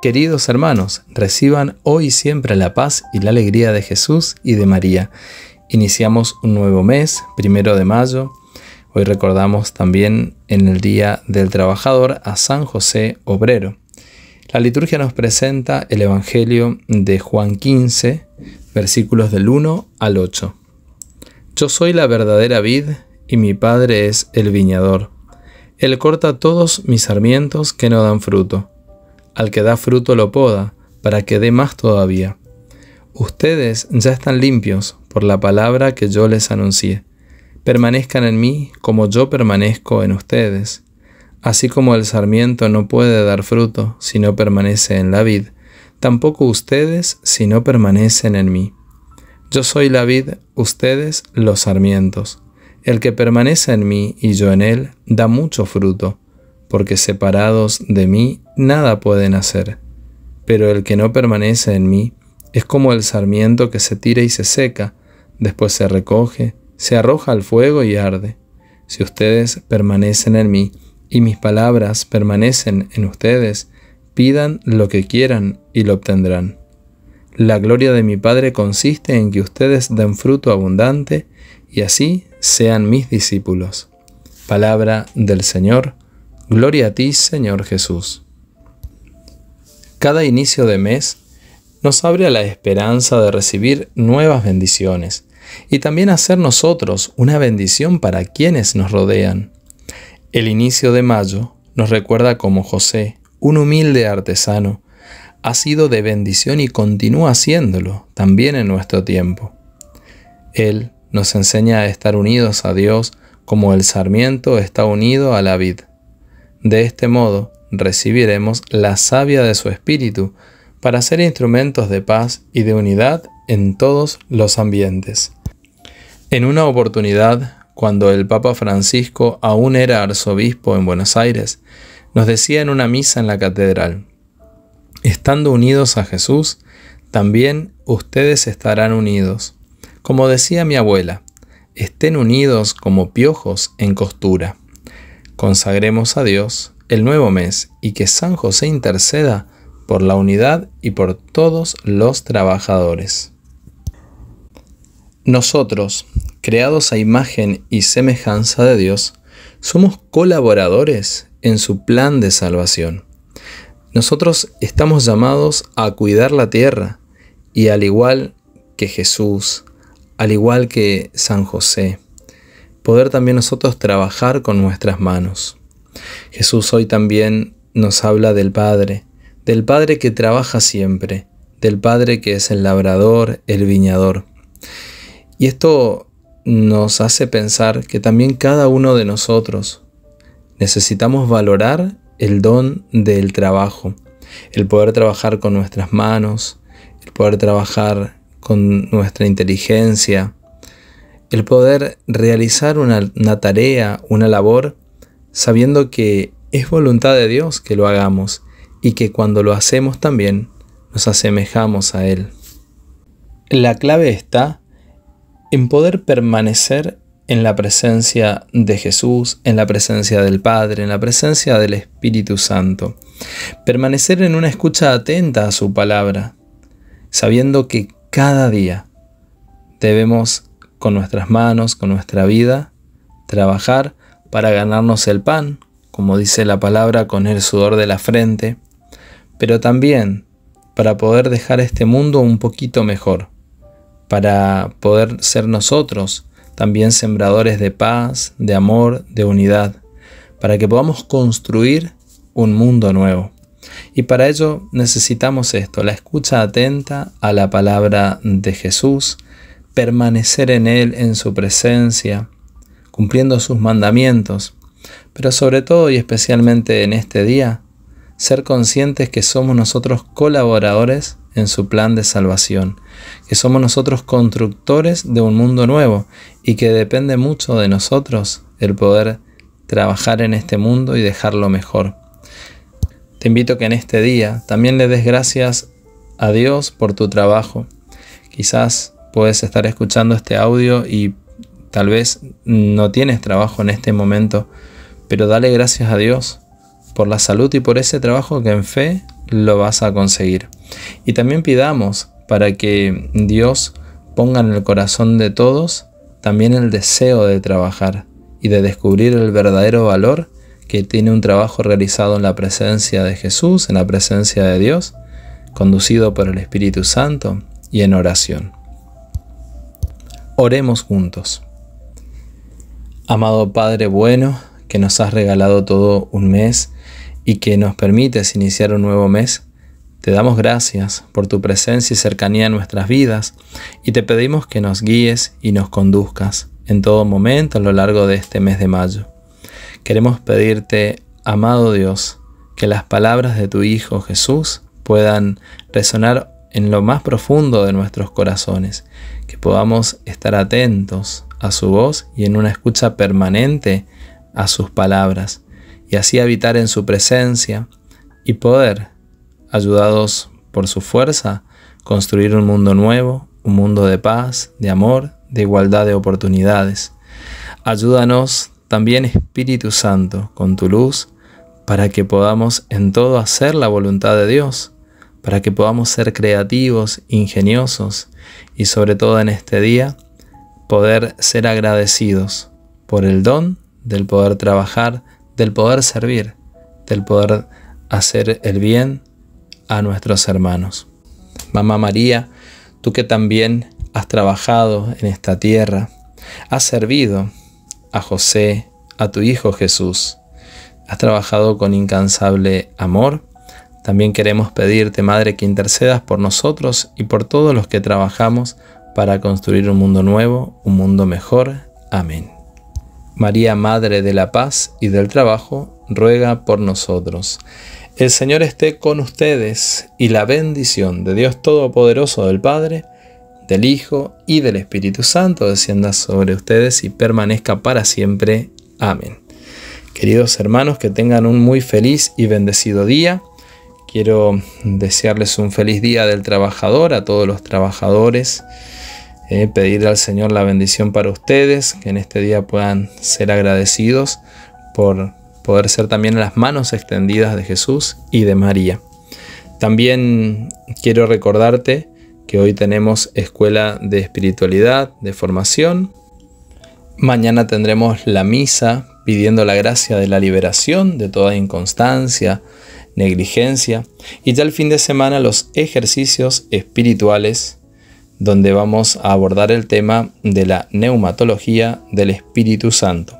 Queridos hermanos, reciban hoy y siempre la paz y la alegría de Jesús y de María. Iniciamos un nuevo mes, primero de mayo. Hoy recordamos también en el Día del Trabajador a San José Obrero. La liturgia nos presenta el Evangelio de Juan 15, versículos del 1 al 8. Yo soy la verdadera vid y mi Padre es el viñador. Él corta todos mis sarmientos que no dan fruto al que da fruto lo poda, para que dé más todavía. Ustedes ya están limpios por la palabra que yo les anuncié. Permanezcan en mí como yo permanezco en ustedes. Así como el sarmiento no puede dar fruto si no permanece en la vid, tampoco ustedes si no permanecen en mí. Yo soy la vid, ustedes los sarmientos. El que permanece en mí y yo en él da mucho fruto porque separados de mí nada pueden hacer. Pero el que no permanece en mí es como el sarmiento que se tira y se seca, después se recoge, se arroja al fuego y arde. Si ustedes permanecen en mí y mis palabras permanecen en ustedes, pidan lo que quieran y lo obtendrán. La gloria de mi Padre consiste en que ustedes den fruto abundante y así sean mis discípulos. Palabra del Señor Gloria a ti, Señor Jesús. Cada inicio de mes nos abre a la esperanza de recibir nuevas bendiciones y también hacer nosotros una bendición para quienes nos rodean. El inicio de mayo nos recuerda como José, un humilde artesano, ha sido de bendición y continúa haciéndolo también en nuestro tiempo. Él nos enseña a estar unidos a Dios como el sarmiento está unido a la vid de este modo, recibiremos la savia de su espíritu para ser instrumentos de paz y de unidad en todos los ambientes. En una oportunidad, cuando el Papa Francisco aún era arzobispo en Buenos Aires, nos decía en una misa en la catedral, estando unidos a Jesús, también ustedes estarán unidos. Como decía mi abuela, estén unidos como piojos en costura. Consagremos a Dios el nuevo mes y que San José interceda por la unidad y por todos los trabajadores. Nosotros, creados a imagen y semejanza de Dios, somos colaboradores en su plan de salvación. Nosotros estamos llamados a cuidar la tierra y al igual que Jesús, al igual que San José, poder también nosotros trabajar con nuestras manos. Jesús hoy también nos habla del Padre, del Padre que trabaja siempre, del Padre que es el labrador, el viñador. Y esto nos hace pensar que también cada uno de nosotros necesitamos valorar el don del trabajo, el poder trabajar con nuestras manos, el poder trabajar con nuestra inteligencia, el poder realizar una, tarea, una labor, sabiendo que es voluntad de Dios que lo hagamos y que cuando lo hacemos también nos asemejamos a Él. La clave está en poder permanecer en la presencia de Jesús, en la presencia del Padre, en la presencia del Espíritu Santo. Permanecer en una escucha atenta a su palabra, sabiendo que cada día debemos con nuestras manos, con nuestra vida, trabajar para ganarnos el pan, como dice la palabra, con el sudor de la frente, pero también para poder dejar este mundo un poquito mejor, para poder ser nosotros también sembradores de paz, de amor, de unidad, para que podamos construir un mundo nuevo. Y para ello necesitamos esto, la escucha atenta a la palabra de Jesús, permanecer en Él, en su presencia, cumpliendo sus mandamientos, pero sobre todo y especialmente en este día, ser conscientes que somos nosotros colaboradores en su plan de salvación, que somos nosotros constructores de un mundo nuevo y que depende mucho de nosotros el poder trabajar en este mundo y dejarlo mejor. Te invito que en este día también le des gracias a Dios por tu trabajo. Quizás puedes estar escuchando este audio y tal vez no tienes trabajo en este momento, pero dale gracias a Dios por la salud y por ese trabajo que en fe lo vas a conseguir. Y también pidamos para que Dios ponga en el corazón de todos también el deseo de trabajar y de descubrir el verdadero valor que tiene un trabajo realizado en la presencia de Jesús, en la presencia de Dios, conducido por el Espíritu Santo y en oración. Oremos juntos. Amado Padre bueno, que nos has regalado todo un mes y que nos permites iniciar un nuevo mes, te damos gracias por tu presencia y cercanía en nuestras vidas y te pedimos que nos guíes y nos conduzcas en todo momento a lo largo de este mes de mayo. Queremos pedirte, amado Dios, que las palabras de tu Hijo Jesús puedan resonar en lo más profundo de nuestros corazones, que podamos estar atentos a su voz y en una escucha permanente a sus palabras, y así habitar en su presencia y poder, ayudados por su fuerza, construir un mundo nuevo, un mundo de paz, de amor, de igualdad de oportunidades. Ayúdanos también Espíritu Santo con tu luz, para que podamos en todo hacer la voluntad de Dios para que podamos ser creativos, ingeniosos y sobre todo en este día poder ser agradecidos por el don del poder trabajar, del poder servir, del poder hacer el bien a nuestros hermanos. Mamá María, tú que también has trabajado en esta tierra, has servido a José, a tu Hijo Jesús, has trabajado con incansable amor también queremos pedirte, Madre, que intercedas por nosotros y por todos los que trabajamos para construir un mundo nuevo, un mundo mejor. Amén. María, Madre de la Paz y del Trabajo, ruega por nosotros. El Señor esté con ustedes y la bendición de Dios Todopoderoso del Padre, del Hijo y del Espíritu Santo descienda sobre ustedes y permanezca para siempre. Amén. Queridos hermanos, que tengan un muy feliz y bendecido día. Quiero desearles un feliz día del trabajador a todos los trabajadores. Eh, Pedir al Señor la bendición para ustedes, que en este día puedan ser agradecidos por poder ser también las manos extendidas de Jesús y de María. También quiero recordarte que hoy tenemos escuela de espiritualidad, de formación. Mañana tendremos la misa pidiendo la gracia de la liberación de toda inconstancia, negligencia y ya el fin de semana los ejercicios espirituales donde vamos a abordar el tema de la neumatología del Espíritu Santo.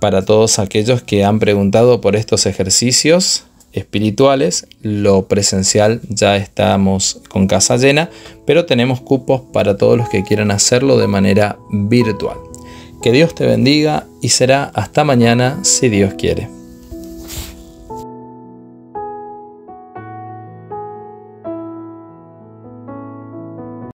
Para todos aquellos que han preguntado por estos ejercicios espirituales, lo presencial ya estamos con casa llena, pero tenemos cupos para todos los que quieran hacerlo de manera virtual. Que Dios te bendiga y será hasta mañana si Dios quiere.